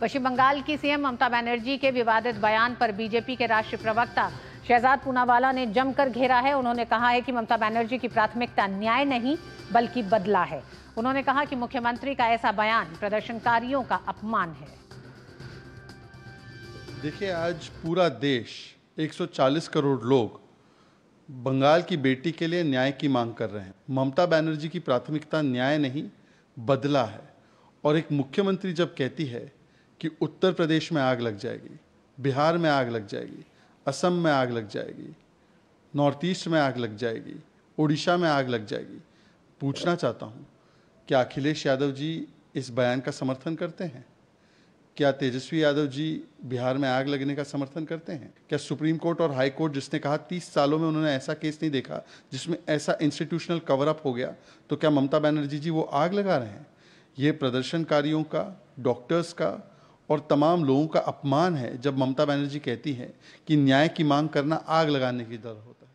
पश्चिम बंगाल की सीएम ममता बनर्जी के विवादित बयान पर बीजेपी के राष्ट्रीय प्रवक्ता शहजाद पूनावाला ने जमकर घेरा है उन्होंने कहा है कि ममता बनर्जी की प्राथमिकता न्याय नहीं बल्कि बदला है उन्होंने कहा कि मुख्यमंत्री का ऐसा बयान प्रदर्शनकारियों का अपमान है देखिए आज पूरा देश 140 करोड़ लोग बंगाल की बेटी के लिए न्याय की मांग कर रहे हैं ममता बनर्जी की प्राथमिकता न्याय नहीं बदला है और एक मुख्यमंत्री जब कहती है कि उत्तर प्रदेश में आग लग जाएगी बिहार में आग लग जाएगी असम में आग लग जाएगी नॉर्थ ईस्ट में आग लग जाएगी उड़ीसा में आग लग जाएगी पूछना चाहता हूँ क्या अखिलेश यादव जी इस बयान का समर्थन करते हैं क्या तेजस्वी यादव जी बिहार में आग लगने का समर्थन करते हैं क्या सुप्रीम कोर्ट और हाई कोर्ट जिसने कहा तीस सालों में उन्होंने ऐसा केस नहीं देखा जिसमें ऐसा इंस्टीट्यूशनल कवर अप हो गया तो क्या ममता बनर्जी जी वो आग लगा रहे हैं ये प्रदर्शनकारियों का डॉक्टर्स का और तमाम लोगों का अपमान है जब ममता बनर्जी कहती है कि न्याय की मांग करना आग लगाने की दर होता है